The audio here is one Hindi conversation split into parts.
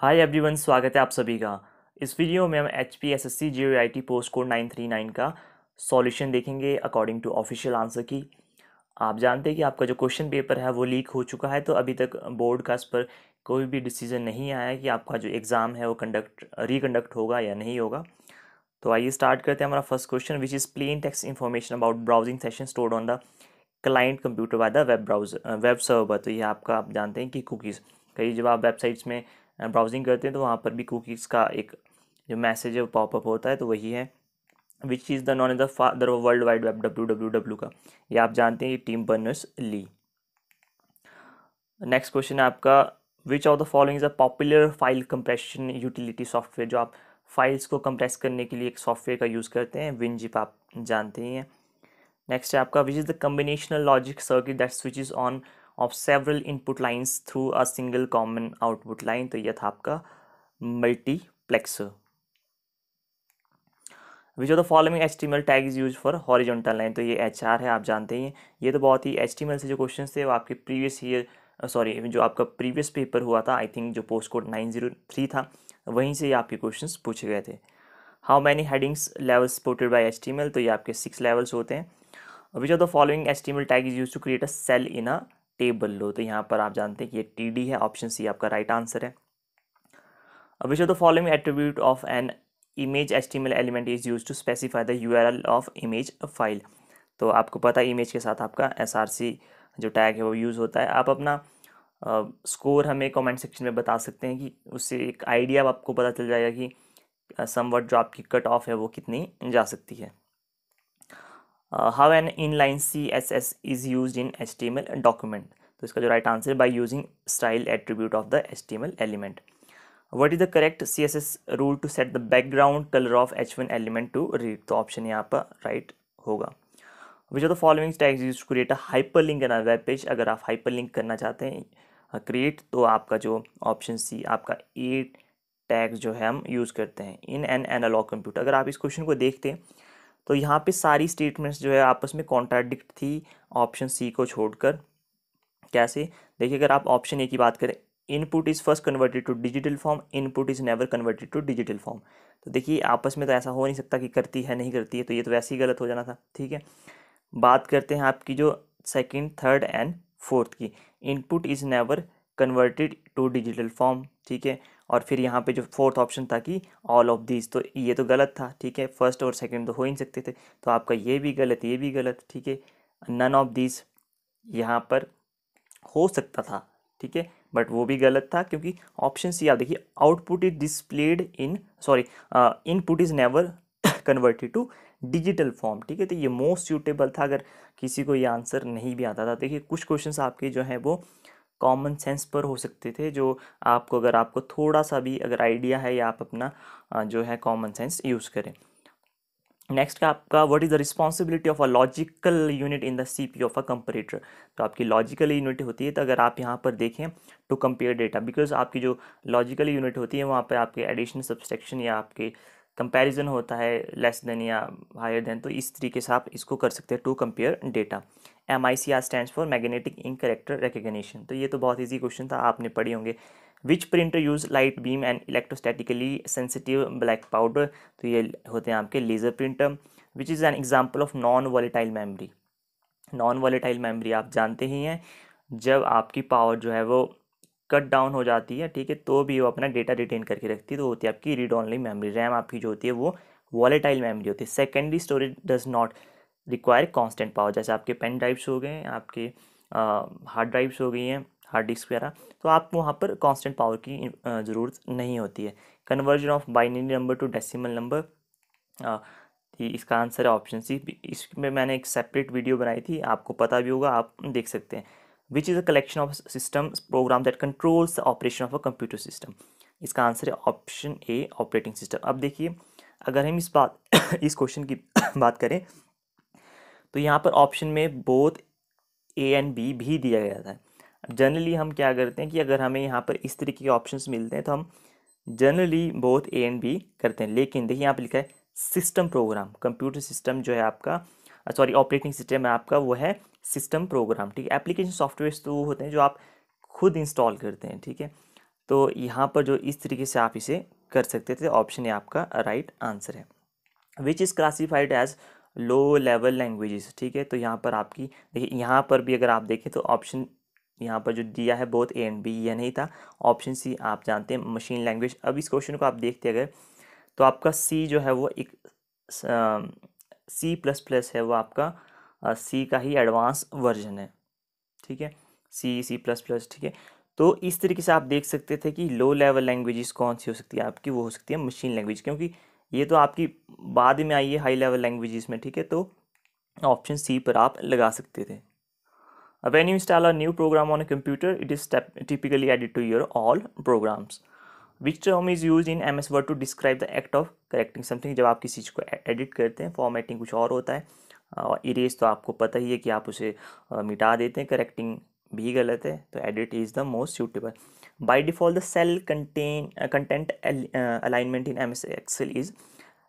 हाय एवरीवन स्वागत है आप सभी का इस वीडियो में हम H P S S C G I T post code nine three nine का सॉल्यूशन देखेंगे according to official answer key आप जानते हैं कि आपका जो क्वेश्चन पेपर है वो लीक हो चुका है तो अभी तक बोर्ड का इस पर कोई भी डिसीजन नहीं आया कि आपका जो एग्ज़ाम है वो कंडक्ट रिकंडक्ट होगा या नहीं होगा तो आइए स्टार्ट करते हैं हमारा first question which is plain text information about browsing session stored on the client computer by the web browser web server तो ये आपका आप जानते हैं कि कुकीज़ कई जब आप वेबसाइट्स में ब्राउजिंग करते हैं तो वहाँ पर भी कुकीज़ का एक जो मैसेज है वो पॉपअप होता है तो वही है which is the known is the father of world wide web W W W का ये आप जानते हैं ये Tim Berners Lee next question है आपका which of the following is a popular file compression utility software जो आप फाइल्स को कंप्रेस करने के लिए एक सॉफ्टवेयर का यूज़ करते हैं विनजिप आप जानते ही हैं नेक्स्ट है आपका which is the combinational logic circuit that switch is on off several input lines through a single common output line तो यह था आपका multiplexer which of the following H T L tag is use for horizontal line तो ये एच आर है आप जानते ही हैं ये तो बहुत ही एच टी एल से जो क्वेश्चन थे वो आपके प्रीवियस ईयर सॉरी जो आपका प्रीवियस पेपर हुआ था आई थिंक जो post code nine zero three था वहीं से ये आपके क्वेश्चन पूछे गए थे how many headings levels supported by H T L तो ये आपके सिक्स लेवल्स होते हैं which of the following H T L tag is use to create a cell in a table लो तो यहाँ पर आप जानते हैं कि ये टी डी है ऑप्शन सी आपका राइट आंसर है which of the following attribute of an image H T L element is use to specify the U R L of image file तो आपको पता है इमेज के साथ आपका एस आर सी जो टैग है वो यूज़ होता है आप अपना स्कोर uh, हमें कमेंट सेक्शन में बता सकते हैं कि उससे एक आइडिया आपको पता चल जाएगा कि समवट जो आपकी कट ऑफ है वो कितनी जा सकती है uh, how an inline css is used in html document तो इसका जो right answer by using style attribute of the H T M L element what is the correct C S S rule to set the background colour of H one element to red तो ऑप्शन यहाँ पर राइट होगा which are the following tags use create a hyper link in web page अगर आप हाइपर लिंक करना चाहते हैं क्रिएट uh, तो आपका जो ऑप्शन सी आपका ए टैक्स जो है हम यूज़ करते हैं इन एन एनालॉग कंप्यूटर अगर आप इस क्वेश्चन को देखते हैं तो यहाँ पे सारी स्टेटमेंट्स जो है आपस में कॉन्ट्राडिक्ट थी ऑप्शन सी को छोड़कर कैसे देखिए अगर आप ऑप्शन ए की बात करें input is first converted to digital form input is never converted to digital form तो देखिए आपस में तो ऐसा हो नहीं सकता कि करती है नहीं करती है तो ये तो वैसे ही गलत हो जाना था ठीक है बात करते हैं आपकी जो सेकेंड थर्ड एंड फोर्थ की input is never converted to digital form ठीक है और फिर यहाँ पे जो फोर्थ ऑप्शन था कि ऑल ऑफ दीज तो ये तो गलत था ठीक है फर्स्ट और सेकंड तो हो ही नहीं सकते थे तो आपका ये भी गलत ये भी गलत ठीक है नन ऑफ दीज यहाँ पर हो सकता था ठीक है बट वो भी गलत था क्योंकि ऑप्शन सी आप देखिए output is displayed in sorry input is never converted to digital form ठीक है तो ये मोस्ट सूटेबल था अगर किसी को ये आंसर नहीं भी आता था देखिए कुछ क्वेश्चन आपके जो हैं वो कॉमन सेंस पर हो सकते थे जो आपको अगर आपको थोड़ा सा भी अगर आइडिया है या आप अपना जो है कॉमन सेंस यूज़ करें नेक्स्ट का आपका what is the responsibility of a logical unit in the C P of a comparator तो आपकी लॉजिकल यूनिट होती है तो अगर आप यहाँ पर देखें टू कंपेयर डेटा बिकॉज आपकी जो लॉजिकल यूनिट होती है वहाँ पर आपके एडिशन सब्सट्रैक्शन या आपके कंपैरिजन होता है लेस देन या हायर देन तो इस तरीके से आप इसको कर सकते हैं to compare data M I C R stand for magnetic ink character recognition तो ये तो बहुत ईजी क्वेश्चन था आपने पढ़े होंगे which printer use light beam and electrostatically sensitive black powder तो ये होते हैं आपके laser printer which is an example of non volatile memory non volatile memory आप जानते ही हैं जब आपकी पावर जो है वो कट डाउन हो जाती है ठीक है तो भी वो अपना डेटा रिटेन करके रखती है तो होती है आपकी रीड ऑनली मेमरी रैम आपकी जो होती है वो वॉलेटाइल मेमरी होती है secondary storage does not require constant power जैसे आपके पेन ड्राइव्स हो गए आपके हार्ड ड्राइव्स हो गई हैं हार्ड डिस्क वगैरह तो आपको वहाँ पर कांस्टेंट पावर की ज़रूरत नहीं होती है conversion of binary number to decimal number इसका आंसर है ऑप्शन सी इसमें मैंने एक सेपरेट वीडियो बनाई थी आपको पता भी होगा आप देख सकते हैं which is a collection of system program that controls the operation of a computer system इसका आंसर है ऑप्शन ए ऑपरेटिंग सिस्टम अब देखिए अगर हम इस बात इस क्वेश्चन की बात करें तो यहाँ पर ऑप्शन में बोथ ए एंड बी भी दिया गया था जनरली हम क्या करते हैं कि अगर हमें यहाँ पर इस तरीके के ऑप्शंस मिलते हैं तो हम generally both A and B करते हैं लेकिन देखिए यहाँ पर लिखा है सिस्टम प्रोग्राम कंप्यूटर सिस्टम जो है आपका सॉरी ऑपरेटिंग सिस्टम है आपका वो है सिस्टम प्रोग्राम ठीक है एप्लीकेशन सॉफ्टवेयर तो वो होते हैं जो आप खुद इंस्टॉल करते हैं ठीक है तो यहाँ पर जो इस तरीके से आप इसे कर सकते थे ऑप्शन ए आपका राइट right आंसर है which is classified as low level languages ठीक है तो यहाँ पर आपकी देखिए यहाँ पर भी अगर आप देखें तो ऑप्शन यहाँ पर जो दिया है बोथ ए एंड बी ये नहीं था ऑप्शन सी आप जानते हैं मशीन लैंग्वेज अब इस क्वेश्चन को आप देखते अगर तो आपका सी जो है वो एक सी प्लस प्लस है वो आपका सी का ही एडवांस वर्जन है ठीक है सी सी प्लस प्लस ठीक है तो इस तरीके से आप देख सकते थे कि लो लेवल लैंग्वेजेस कौन सी हो सकती है आपकी वो हो सकती है मशीन लैंग्वेज क्योंकि ये तो आपकी बाद में आई है हाई लेवल लैंग्वेजेस में ठीक है तो ऑप्शन सी पर आप लगा सकते थे अब when you install a new program on a computer it is typically added to your all programs which term is use in M S word to describe the act of correcting something जब आप किसी चीज़ को एडिट करते हैं फॉर्मेटिंग कुछ और होता है इरेज तो आपको पता ही है कि आप उसे मिटा देते हैं करेक्टिंग भी गलत है तो edit is the most suitable by default the cell content alignment in M S Excel is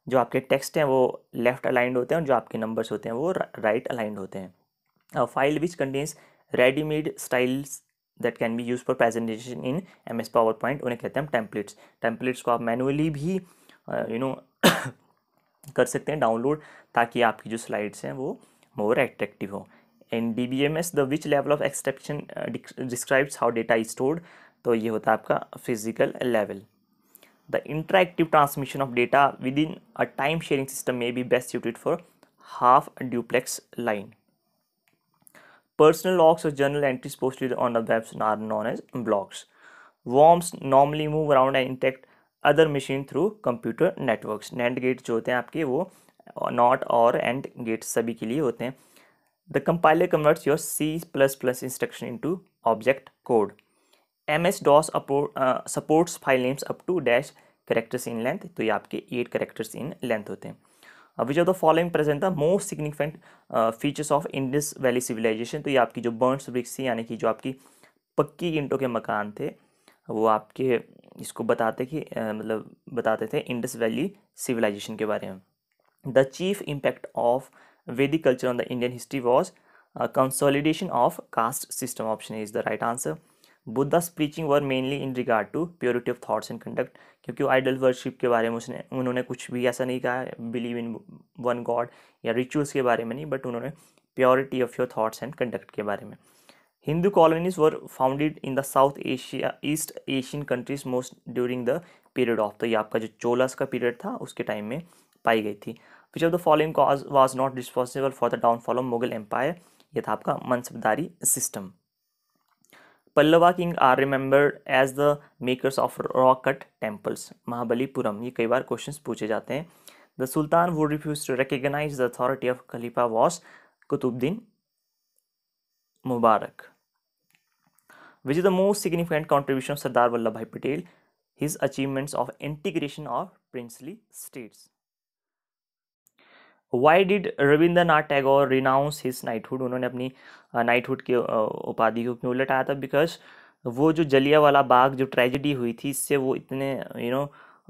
जो आपके टेक्स्ट हैं वो लेफ़्ट अलाइंड होते हैं और जो आपके नंबर्स होते हैं वो राइट अलाइंड होते हैं file which contains readymade styles that can be use for presentation in M S PowerPoint उन्हें कहते हैं हम टेम्पलेट्स टेम्पलेट्स को आप मैनुअली भी यू uh, नो कर सकते हैं डाउनलोड ताकि आपकी जो स्लाइड्स हैं वो मोर एट्रैक्टिव हो in D B M S the which level of extraction describes how data is stored तो ये होता है आपका physical level the interactive transmission of data within a time sharing system में be best suited for half duplex line personal logs और journal entries posted on the webs are known as blogs worms normally move around and interact other machine through computer network net gate जो होते हैं आपके वो नॉट और एंड गेट सभी के लिए होते हैं the compiler converts your C plus plus instruction into object code ms DOS supports file names up to dash characters in length तो ये आपके एट करेक्टर्स इन लेंथ होते हैं विच जो the following present the most significant features of Indus valley civilization तो ये आपकी जो बर्न्स ब्रिक्स थी यानी कि जो आपकी पक्की इंटों के मकान थे वो आपके इसको बताते कि मतलब बताते थे इंडस वैली सिविलाइजेशन के बारे में the chief impact of Vedic culture on the Indian history was consolidation of caste system option is the right answer Buddha preachings were mainly in regard to purity of thoughts and conduct क्योंकि आइडल वर्शिप के बारे में उसने उन्होंने कुछ भी ऐसा नहीं कहा बिलीव इन वन गॉड या रिचुअल्स के बारे में नहीं बट उन्होंने purity of your thoughts and conduct के बारे में Hindu colonies were founded in the south Asia east Asian countries most during the period of तो ये आपका जो चोलास का पीरियड था उसके टाइम में पाई गई थी which of the following cause was not responsible for the downfall of Mughal empire यह था आपका mansabdari system Pallava king are remembered as the makers of rock cut temples Mahabalipuram ये कई बार क्वेश्चन पूछे जाते हैं the sultan would refuse to recognise the authority of khalifa was Qutbuddin Mubarak which is the most significant contribution of Sardar Vallabhbhai Patel his achievements of integration of princely states why did Rabindranath Tagore renounce his knighthood उन्होंने अपनी नाइटहुड की उपाधि को क्यों लटाया था बिकॉज वो जो जलिया वाला बाग जो ट्रेजिडी हुई थी इससे वो इतने यू नो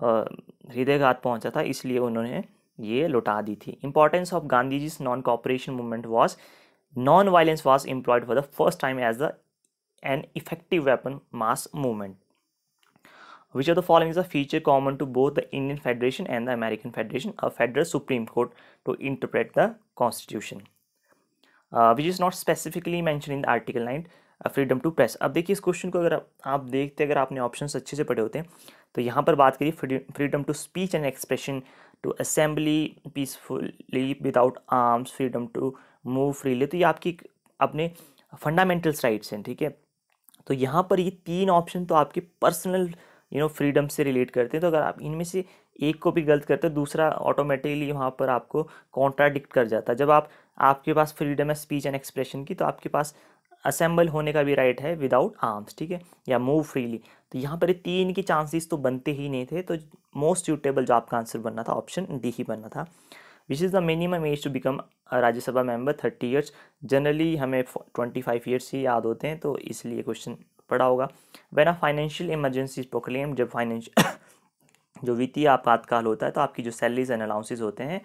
हृदयघात पहुंचा था इसलिए उन्होंने ये लुटा दी थी importance of Gandhi ji non cooperation movement was non violence was employed for the first time as the an effective weapon mass movement which of the following is a feature common to both the Indian Federation and the American Federation, a federal Supreme Court to interpret the Constitution, uh, which is not specifically mentioned in the Article 9, freedom to press अब देखिए इस क्वेश्चन को अगर आप देखते अगर आपने ऑप्शंस अच्छे से पढ़े होते तो यहाँ पर बात करिए freedom to speech and expression to assembly peacefully without arms freedom to move freely तो ये आपकी अपने फंडामेंटल्स राइट्स हैं ठीक है तो यहाँ पर ये तीन ऑप्शन तो आपके पर्सनल यू नो फ्रीडम से रिलेट करते हैं तो अगर आप इनमें से एक को भी गलत करते हो दूसरा ऑटोमेटिकली वहाँ पर आपको कॉन्ट्राडिक्ट कर जाता है जब आप आपके पास फ्रीडम है स्पीच एंड एक्सप्रेशन की तो आपके पास असेंबल होने का भी राइट है विदाउट आर्म्स ठीक है या मूव फ्रीली तो यहाँ पर तीन के चांसेस तो बनते ही नहीं थे तो मोस्ट सूटेबल जो आपका आंसर बनना था ऑप्शन डी ही बनना था which is the minimum age to become Rajya Sabha member thirty years generally हमें ट्वेंटी फाइव ईयर्स ही याद होते हैं तो इसलिए क्वेश्चन पढ़ा होगा वेना फाइनेंशियल इमरजेंसी प्रोक्लेम जब फाइनेंशियल जो वित्तीय आपातकाल होता है तो आपकी जो सैलरीज एंड अलाउंसेज होते हैं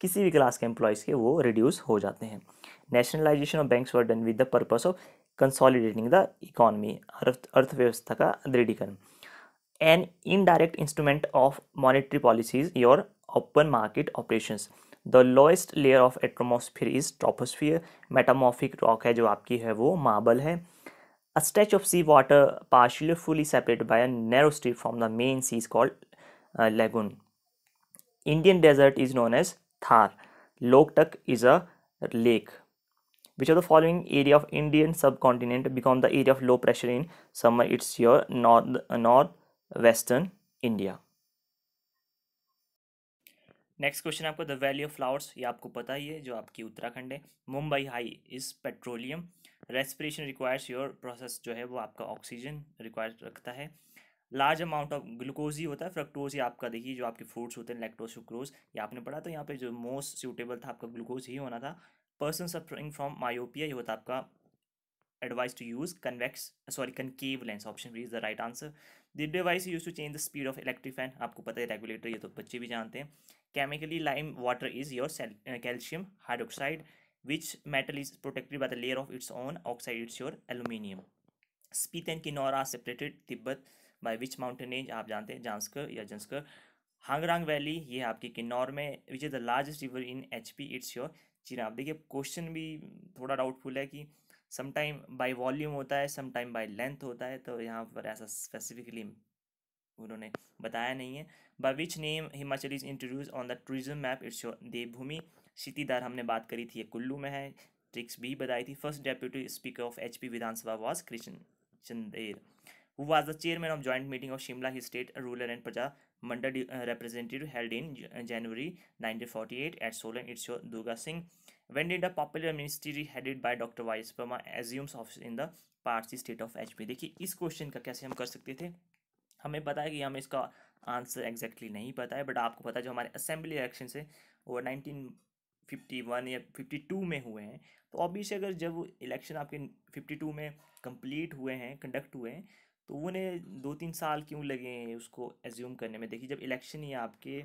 किसी भी क्लास के एम्प्लॉयज़ के वो रिड्यूस हो जाते हैं नेशनलाइजेशन ऑफ बैंक्स वर्डन with the purpose of consolidating the economy अर्थव्यवस्था का दृढ़ीकरण an indirect instrument of monetary policies your open market operations the lowest layer of atmosphere is troposphere metamorphic rock है जो आपकी है वो मार्बल है A stretch of sea water partially or fully separated by a narrow strip from the main sea is called uh, lagoon. Indian desert is known as Thar. Loktak is a lake. Which of the following area of Indian subcontinent become the area of low pressure in summer? It's your north uh, northwestern India. Next question आपको द वैली ऑफ फ्लावर्स ये आपको पता ही है जो आपकी उत्तराखंड है Mumbai high is petroleum respiration requires your process जो है वो आपका ऑक्सीजन रिक्वायर रखता है लार्ज अमाउंट ऑफ ग्लूकोज ही होता है फ्रक्टोज ही आपका देखिए जो आपके फ्रूट्स होते हैं लेक्टोज सुक्रोज ये आपने पढ़ा तो यहाँ पे जो मोस्ट सूटेबल था आपका ग्लूकोज ही होना था पर्सन सफरिंग फ्रॉम मायोपिया ये होता आपका advice to use convex sorry concave lens option b is the right answer the device use to change the speed of electric fan आपको पता है रेगुलेटर ये तो बच्चे भी जानते हैं chemically lime water is your calcium hydroxide which metal is protected by the layer of its own oxide its your aluminium Spiti and Kinnaur are separated Tibet by which mountain range आप जानते हैं जांसकर या जंसकर हांगरांग वैली ये आपकी किन्नौर में which is the largest river in H P its your आप देखिए क्वेश्चन भी थोड़ा डाउटफुल है कि समटाइम बाई वॉल्यूम होता है समटाइम बाई लेंथ होता है तो यहाँ पर ऐसा स्पेसिफिकली उन्होंने बताया नहीं है by which name Himachal is introduce on the tourism map its your Devbhoomi सिटीदार हमने बात करी थी ये कुल्लू में है ट्रिक्स भी बताई थी first deputy speaker of H P Vidhan Sabha was Krishna Chander who was the chairman of joint meeting of Shimla hill state rural and Praja Mandal representative held in January nineteen eight eight Solan it's Durga Singh when did did popular ministry headed headed doctor Y S Verma assumes of in the part C state of H P देखिए इस क्वेश्चन का कैसे हम कर सकते थे हमें पता है कि हमें इसका आंसर एग्जैक्टली exactly नहीं पता है बट आपको पता है जो हमारे असेंबली इलेक्शन से ओवर नाइनटीन फिफ्टी वन या फिफ्टी टू में हुए हैं तो ऑब्वियस अगर जब इलेक्शन आपके फिफ्टी टू में कंप्लीट हुए हैं कंडक्ट हुए हैं तो उन्हें दो तीन साल क्यों लगे हैं उसको एज्यूम करने में देखिए जब इलेक्शन ही आपके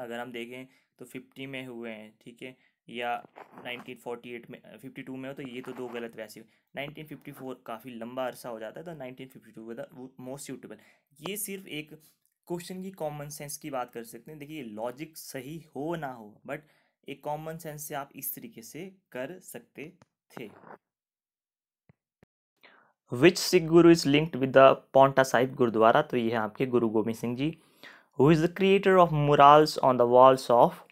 अगर हम देखें तो फिफ्टी में हुए हैं ठीक है या नाइनटीन फोटी एट में फिफ्टी टू में हो तो ये तो दो गलत वैसे नाइनटीन फिफ्टी फोर काफ़ी लंबा अरसा हो जाता है तो nineteen fifty two the most suitable ये सिर्फ एक क्वेश्चन की कॉमन सेंस की बात कर सकते हैं देखिए लॉजिक सही हो ना हो बट एक कॉमन सेंस से आप इस तरीके से कर सकते थे which Sikh guru is linked with the Paonta Sahib gurdwara तो ये है आपके Guru Gobind Singh ji who is the creator of murals on the walls of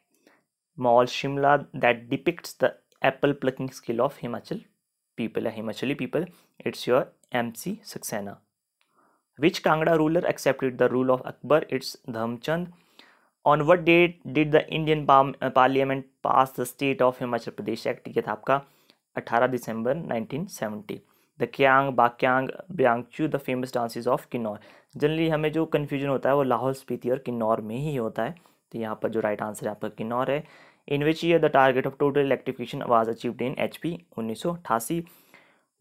mall Shimla that depicts the apple plucking skill of Himachal people है Himachali people its your M C Saxena which Kangra ruler accepted the rule of Akbar its Dharamchand on what date did the Indian parliament pass the state of Himachal Pradesh act यह था आपका 18 दिसंबर 1970 the Kayang Bakayang Bangchu the famous dances of Kinnaur generally हमें जो कन्फ्यूजन होता है वो लाहौल स्पीति और किन्नौर में ही होता है तो यहाँ पर जो राइट आंसर है आपका किन्नौर है in which year the target of total electrification was achieved in H P उन्नीस सौ अठासी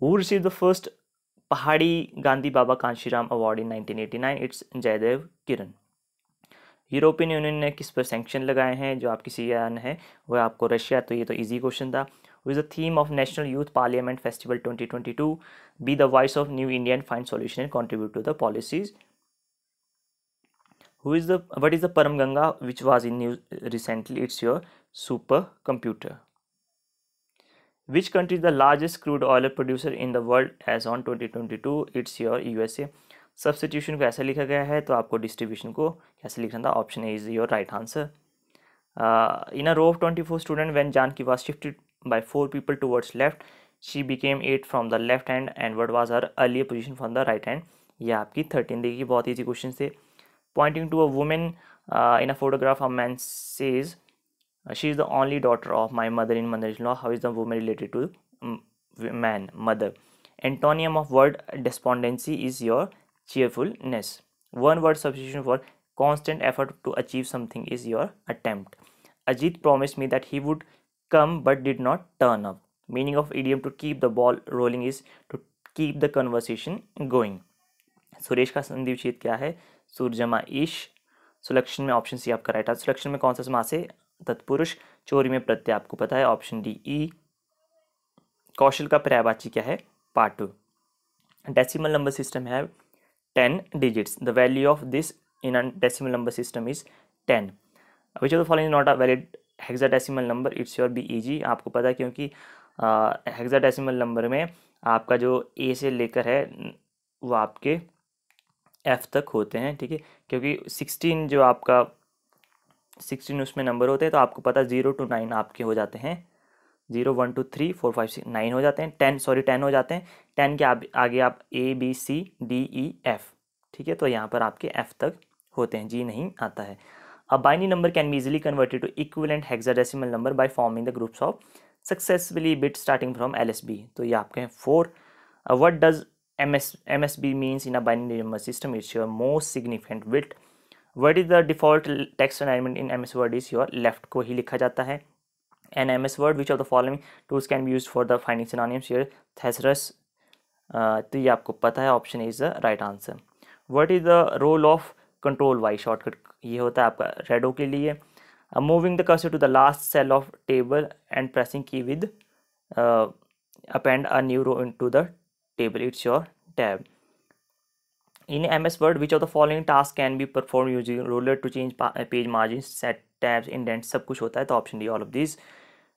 who receive the first Pahari Gandhi Baba Kanshiram award in 1989 its Jaidev Kiran European union ने किस पर सेंक्शन लगाए हैं जो आपकी सी आर है वो आपको रशिया तो ये तो ईजी क्वेश्चन था which the theme of national youth parliament festival twenty twenty two be the voice of new Indian find solution and contribute to the policies who is the what is the Param Ganga which was in news recently its your super computer which country is the largest crude oil producer in the world as on twenty twenty two its your U S A substitution को ऐसे लिखा गया है तो आपको डिस्ट्रीब्यूशन को कैसे लिखना था option A is your right answer in a row of twenty four student when Janki was shifted by four people towards left she became eight from the left hand and what was her early position from the right hand ये आपकी थर्टीन देखिए बहुत ईजी क्वेश्चन थे pointing to a women in a photograph a man says she is the only daughter of my mother in mother in law how is the women related to man mother antonym of word despondency is your cheerfulness. One word substitution for constant effort to achieve something is your attempt. Ajit promised me that he would come but did not turn up. Meaning of idiom to keep the ball rolling is to keep the conversation going. Suresh का संधि विच्छेद क्या है सूर्यमा ईश सुलक्षण में ऑप्शन सी आपका राइट आंसर सुलक्षण में कौन सा समास है तत्पुरुष चोरी में प्रत्यय आपको पता है ऑप्शन डी ई कौशल का पर्यायवाची क्या है part two decimal number system है 10 digits the value of this in a decimal number system is 10 which of the following is not a valid hexadecimal number it's your BEG आपको पता है क्योंकि हेक्साडेसिमल uh, नंबर में आपका जो ए से लेकर है वो आपके एफ तक होते हैं ठीक है क्योंकि सिक्सटीन जो आपका सिक्सटीन उसमें नंबर होते हैं तो आपको पता ज़ीरो टू नाइन आपके हो जाते हैं zero one two three four five six nine हो जाते हैं टेन सॉरी टेन हो जाते हैं टेन के आप आगे आप A B C D E F ठीक है तो यहाँ पर आपके एफ तक होते हैं जी नहीं आता है अब binary number can be easily converted to equivalent hexadecimal number by forming the groups of successfully bit starting from L S B तो ये आपके हैं four what does M S M S B means in a binary number system its your most significant bit what is the default text alignment in M S word is your left को ही लिखा जाता है and MS Word. Which of the following tools can be used for the finding synonyms here? Thesaurus. Uh, तो ये आपको पता है option is the right answer what is the role of control Y shortcut ये होता है आपका रेडो के लिए moving the cursor to the last cell of table and pressing key with append a new row in to the table its your tab in M S word which of the following task can be perform using ruler to change page margin set tabs indent सब कुछ होता है तो option D all of this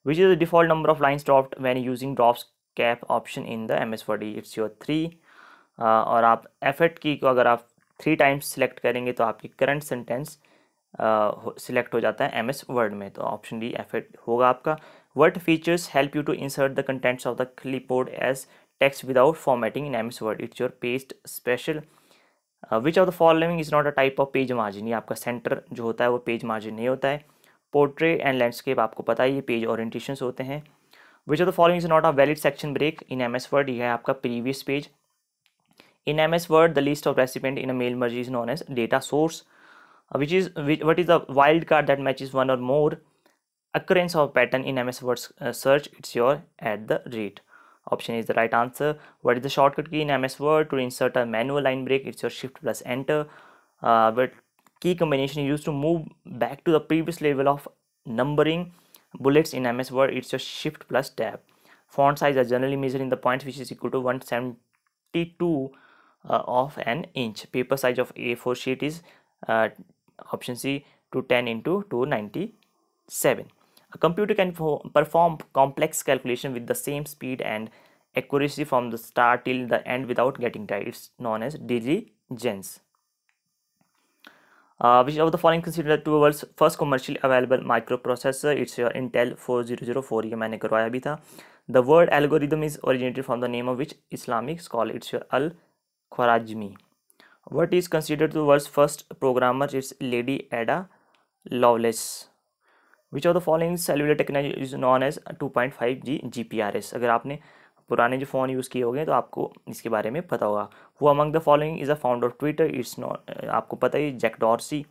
which is the default number of lines dropped when using drops cap option in the MS Word it's your three uh, और आप एफर्ट की को अगर आप थ्री टाइम्स सिलेक्ट करेंगे तो आपकी करंट सेंटेंस सिलेक्ट हो जाता है एम एस वर्ड में तो ऑप्शन डी एफर्ट होगा आपका word features help you to insert the contents of the clipboard as text without formatting in M S word its your paste special which of the following is not a type of page margin ये आपका सेंटर जो होता है वो पेज मार्जिन नहीं होता है पोर्ट्रेट एंड लैंडस्केप आपको पता है ये पेज ऑरेंटेशन होते हैं which are the following is not a valid section break in M S word यह आपका previous page in M S word the list of recipient in mail merge is known as data source which is what is the wild card that match is one or more occurrence of pattern in M S word search its your at the rate option is the right answer what is the shortcut key in M S word to insert a manual line break its your shift plus enter but key combination used to move back to the previous level of numbering bullets in MS Word it's your shift plus tab font size are generally measured in the points which is equal to 172 uh, of an inch paper size of A4 sheet is uh, option C to ten into 297 a computer can perform complex calculation with the same speed and accuracy from the start till the end without getting tired it's known as diligence Uh, which of the following considered to world's first commercially available microprocessor? It's your Intel 4004. ye maine karwaya bhi tha The word algorithm is originated from the name of which Islamic scholar? It's your Al Khwarizmi. What is considered the world's first programmer? It's Lady Ada Lovelace. Which of the following cellular technology is known as 2.5G GPRS? अगर आपने पुराने जो फ़ोन यूज़ किए होंगे तो आपको इसके बारे में पता होगा वो among the following is a founder of Twitter its not आपको पता ही जैक डॉर्सी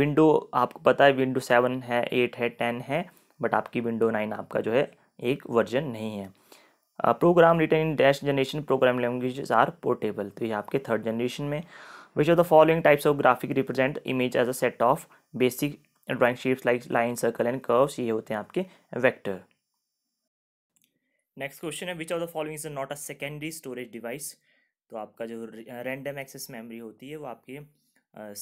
विंडो आपको पता है विंडो सेवन है एट है टेन है बट आपकी विंडो नाइन आपका जो है एक वर्जन नहीं है program written in dash generation program language are portable तो ये आपके थर्ड जनरेशन में which of the following types of graphic represent image as a set of basic drawing shapes like line circle and curves ये होते हैं आपके वेक्टर नेक्स्ट क्वेश्चन है which of the following is not a secondary storage device तो आपका जो रैंडम एक्सेस मेमोरी होती है वो आपके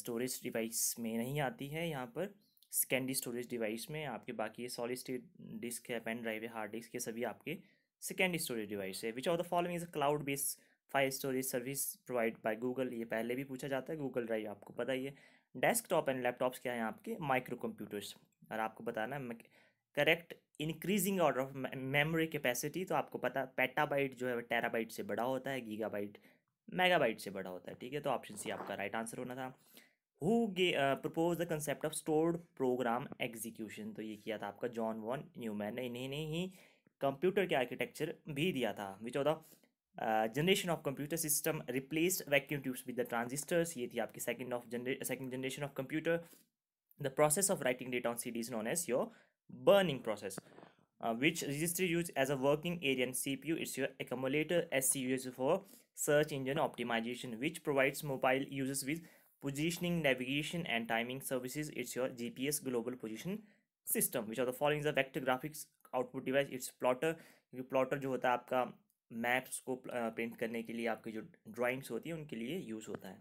स्टोरेज uh, डिवाइस में नहीं आती है यहाँ पर सेकेंडरी स्टोरेज डिवाइस में आपके बाकी सॉलिड स्टेट डिस्क है पेन ड्राइव है हार्ड डिस्क ये सभी आपके सेकेंडरी स्टोरेज डिवाइस है which of the following is a cloud based file storage service provide by Google ये पहले भी पूछा जाता है गूगल ड्राइव आपको पता ही है डेस्कटॉप एंड लैपटॉप्स क्या हैं आपके माइक्रो कंप्यूटर्स और आपको बताना है correct increasing order of memory capacity तो आपको पता पेटाबाइट जो है टेराबाइट से बड़ा होता है गीगाबाइट मेगाबाइट से बड़ा होता है ठीक है तो ऑप्शन सी आपका राइट आंसर होना था who propose the concept of stored program execution तो ये किया था आपका जॉन वॉन न्यूमैन ने इन्हें ही कंप्यूटर के आर्किटेक्चर भी दिया था which of the generation of computer system replaced vacuum tubes with the transistors ये थी आपकी second of second generation of computer the process of writing data on CDs known as your burning process uh, which registry used as a working area and cpu is your accumulator scu is for search engine optimization which provides mobile users with positioning navigation and timing services it's your gps global position system system which are the following the vector graphics output device it's plotter क्योंकि प्लॉटर जो होता है आपका मैप्स को print karne ke liye aapke jo drawings hoti hai unke liye use hota hai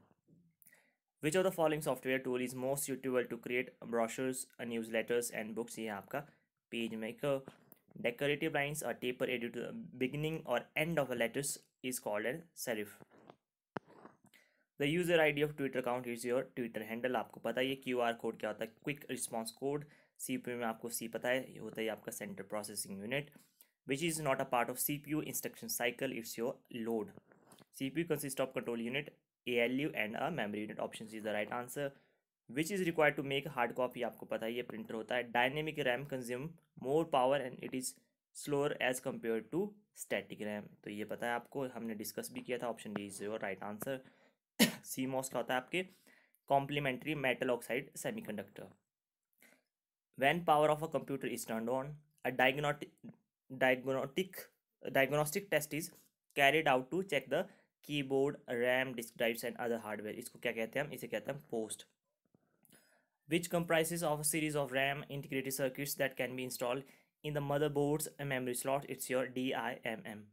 which of the following software tool is most suitable to create brochures uh, newsletters and books ye aapka page maker decorative lines or taper the uh, beginning or end of a letters is called a serif the user id of twitter account is your twitter handle aapko pata hai qr code kya hota hai quick response code cpu mein aapko c pata hai ye hota hai aapka processing unit which is not a part of cpu instruction cycle it's your load cpu consists of control unit ALU and a memory unit. Option C is the right answer. Which is required to make hard copy? आपको पता है ये printer होता है. Dynamic RAM consume more power and it is slower as compared to static RAM. तो ये पता है आपको हमने discuss भी किया था. Option D is your right answer. CMOS का होता है आपके complementary metal oxide semiconductor. When power of a computer is turned on, a diagnostic diagnostic diagnostic test is carried out to check the Keyboard, RAM, disk drives, and other hardware. Is क्या कहते हैं हम इसे कहते which comprises of a series of RAM integrated circuits that can be installed in the motherboard's memory slot. It's your DIMM.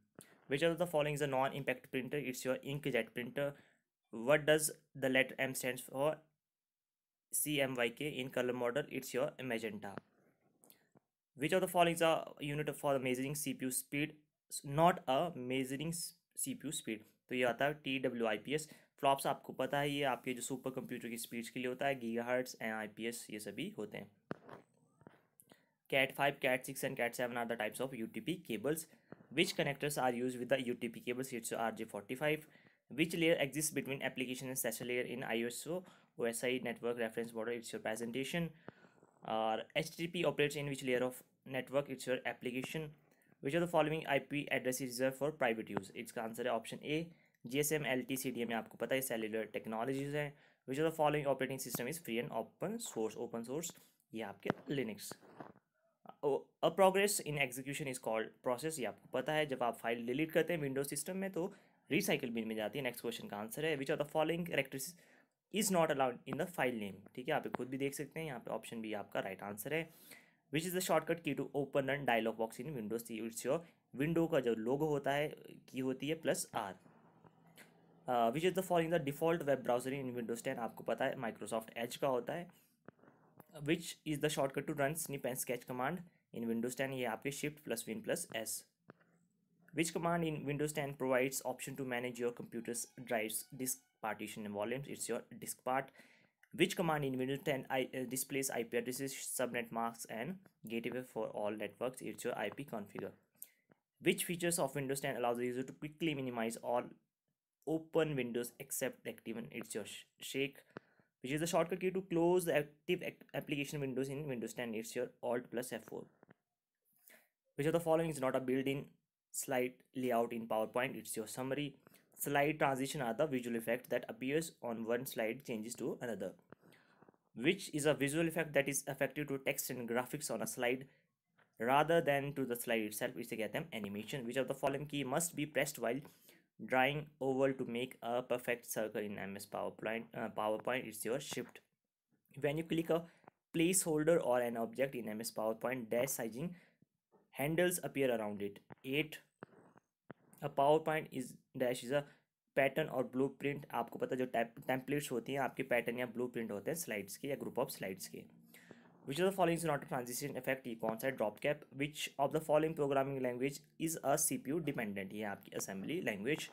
Which of the following is a non-impact printer? It's your inkjet printer. What does the letter M stands for? CMYK in color model. It's your magenta. Which of the following is a unit for measuring CPU speed? It's not a measuring CPU speed. तो ये आता है T W I P S FLOPS आपको पता है ये आपके जो सुपर कंप्यूटर की स्पीड्स के लिए होता है gigahertz and I P S ये सभी होते हैं cat five cat six and cat seven are the types of U T P cables which connectors are use with the U T P cables it's R J forty five which layer exist between application and session layer in I S O O S I network reference border it's your presentation और H T P operates in which layer of network it's your application which are the following P address is reserve for private use इसका आंसर है option A G S M L T C D M आपको पता है सेलुलर टेक्नोलॉजीज हैं which are the following operating system is free and open source open source ये आपके Linux a progress in execution is called process ये आपको पता है जब आप फाइल डिलीट करते हैं विंडोज सिस्टम में तो रिसाइकिल बिन में जाती है नेक्स्ट क्वेश्चन का आंसर है which are the following electrics is not allowed in the file name ठीक है आप खुद भी देख सकते हैं यहाँ पे ऑप्शन बी आपका राइट right आंसर है which is the shortcut key to open and dialog box in Windows थी इट्स योर विंडो का जो लोगो होता है की होती है plus R which is the following the default web browser in Windows ten आपको पता है माइक्रोसॉफ्ट एच का होता है which is the shortcut to run snip and sketch command in Windows ten ये आपके shift plus win plus S which command in Windows ten provides option to manage your computers drives disk partition and volumes it's your disk which command in Windows 10 I, uh, displays IP addresses, subnet masks and gateway for all networks. It's your IP configure. Which features of Windows 10 allows the user to quickly minimize all open windows except active and it's your sh shake which is the shortcut key to close the active application windows in windows 10 it's your alt plus f4 which of the following is not a built-in slide layout in powerpoint it's your summary slide transition are the visual effect that appears on one slide changes to another which is a visual effect that is effective to text and graphics on a slide rather than to the slide itself is to get them animation which of the following key must be pressed while drawing oval to make a perfect circle in ms powerpoint uh, powerpoint is your shift when you click a placeholder or an object in ms powerpoint dash sizing handles appear around it 8 अब PowerPoint is dash is a pattern or blueprint आपको पता है जो टेम्पलेट्स होती हैं आपके पैटर्न या ब्लू प्रिंट होते हैं स्लाइड्स के या ग्रुप ऑफ स्लाइड्स के which are the following is not transition effect ई कौन सा drop cap which of the following programming language is a C P U dependent ये आपकी assembly language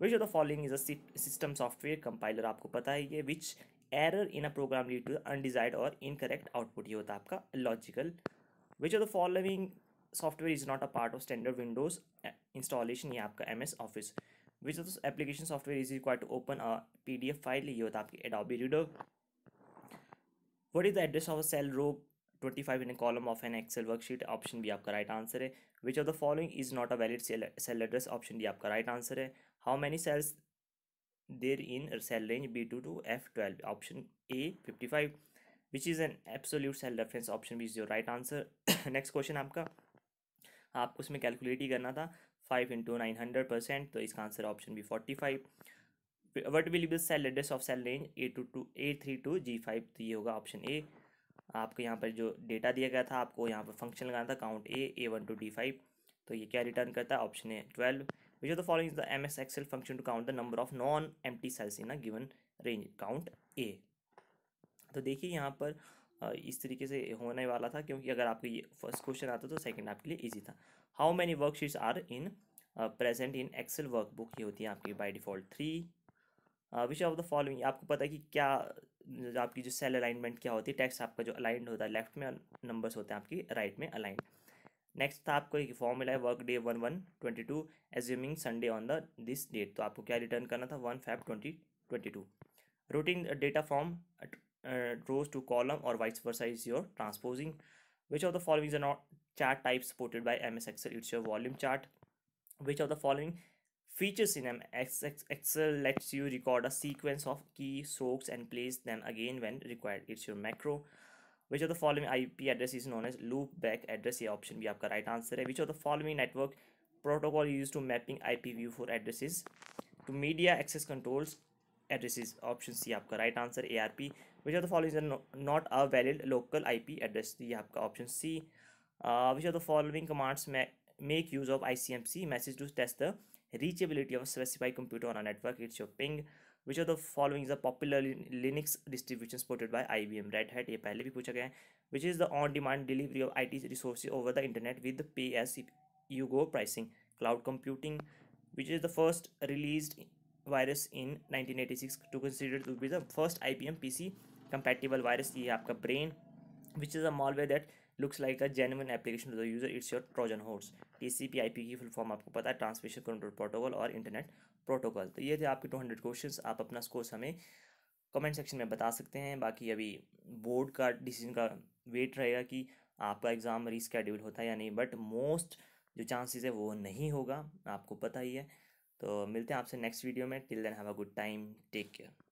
which are the following is system software compiler आपको पता है ये which error in a program lead to undesired or incorrect output ये होता है आपका logical which are the following software is not a part of standard Windows installation या आपका M S office which of application software is require to open a P D F file ये होता है आपकी Adobe reader what is the address of a cell row twenty five in column of an Excel worksheet option भी आपका राइट आंसर है which of the following is not a valid cell address option भी आपका राइट आंसर है how many cells there in cell range B two two F twelve option A fifty five which is an absolute cell reference option भी is your right answer next question आपका आपको उसमें कैलकुलेट ही करना था five into nine hundred percent तो इसका answer option B forty five what will be cell address of cell range A two two A three two G five तो ये होगा ऑप्शन ए आपको यहाँ पर जो डेटा दिया गया था आपको यहाँ पर फंक्शन लगाना था count A A one two D five तो ये क्या रिटर्न करता है option A twelve which of the following the M S Excel function to count the number of non empty cells in a given range count A तो देखिए यहाँ पर इस तरीके से होने वाला था क्योंकि अगर आपको ये फर्स्ट क्वेश्चन आता तो सेकेंड आपके लिए ईजी था how many worksheets are in present in Excel workbook ये होती है आपकी by default three which of the following आपको पता है कि क्या आपकी जो सेल अलाइनमेंट क्या होती है टेक्स्ट आपका जो अलाइंड होता है लेफ्ट में नंबर्स होते हैं आपकी राइट में अलाइंड नेक्स्ट था आपको एक फॉर्मूला है workday one one twenty two assuming Sunday on the this date तो आपको क्या रिटर्न करना था one five twenty twenty two routing data form rows to column और vice versa is your transposing which of the following are not chart type supported by MS Excel. It's your volume chart. Which of the following features in MS Excel lets you record a sequence of key strokes and place them again when required. It's your macro. Which of the following IP address is known as loopback address? C option B. Your right answer Which of the following network protocol used to mapping IPv4 addresses to media access controls addresses? Option C आपका right answer. ARP. Which of the following is not a valid local IP address? The option C. Uh, which of the following commands ma make use of ICMC message to test the reachability of a specified computer on a network? It's your ping. Which of the following is a popular Linux distribution supported by IBM Red Hat? ये पहले भी पूछा गया है. Which is the on-demand delivery of IT resources over the internet with the pay as you go pricing? Cloud computing. Which is the first released virus in 1986 to consider to be the first IBM PC compatible virus? ये आपका brain. Which is a malware that looks like the genuine application to the user it's your Trojan horse C P I P की फुल फॉर्म आपको पता है ट्रांसमिशन कंट्रोल प्रोटोकॉल और इंटरनेट प्रोटोकॉल तो ये थे आपके टू हंड्रेड क्वेश्चन आप अपना स्कोर्स हमें कमेंट सेक्शन में बता सकते हैं बाकी अभी बोर्ड का डिसीजन का वेट रहेगा कि आपका एग्ज़ाम रिस्केड्यूल होता है या नहीं बट मोस्ट जो चांसेस है वो नहीं होगा आपको पता ही है तो मिलते हैं आपसे नेक्स्ट वीडियो में till then have a good time take care